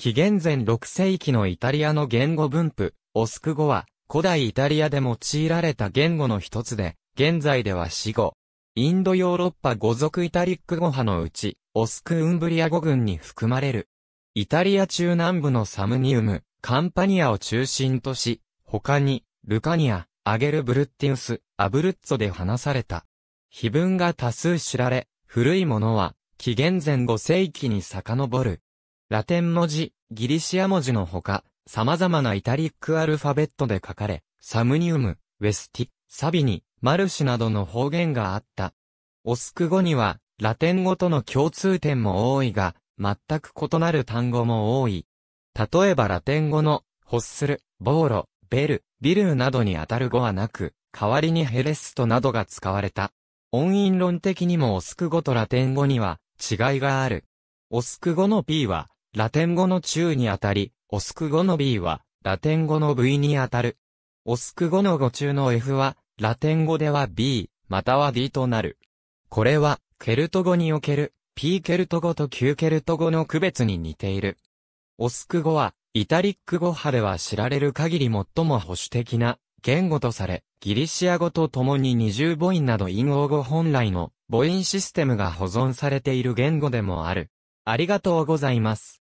紀元前6世紀のイタリアの言語分布、オスク語は、古代イタリアで用いられた言語の一つで、現在では死語。インドヨーロッパ語族イタリック語派のうち、オスク・ウンブリア語群に含まれる。イタリア中南部のサムニウム、カンパニアを中心とし、他に、ルカニア、アゲルブルッティウス、アブルッツォで話された。碑文が多数知られ、古いものは、紀元前5世紀に遡る。ラテン文字、ギリシア文字のほか、様々なイタリックアルファベットで書かれ、サムニウム、ウェスティ、サビニ、マルシなどの方言があった。オスク語には、ラテン語との共通点も多いが、全く異なる単語も多い。例えばラテン語の、ホッスル、ボーロ、ベル、ビルーなどに当たる語はなく、代わりにヘレストなどが使われた。音韻論的にもオスク語とラテン語には違いがある。オスク語の P はラテン語の中にあたり、オスク語の B は、ラテン語の V にあたる。オスク語の語中の F は、ラテン語では B、または D となる。これは、ケルト語における、P ケルト語と Q ケルト語の区別に似ている。オスク語は、イタリック語派では知られる限り最も保守的な言語とされ、ギリシア語と共に二重母音など陰語語本来の母音システムが保存されている言語でもある。ありがとうございます。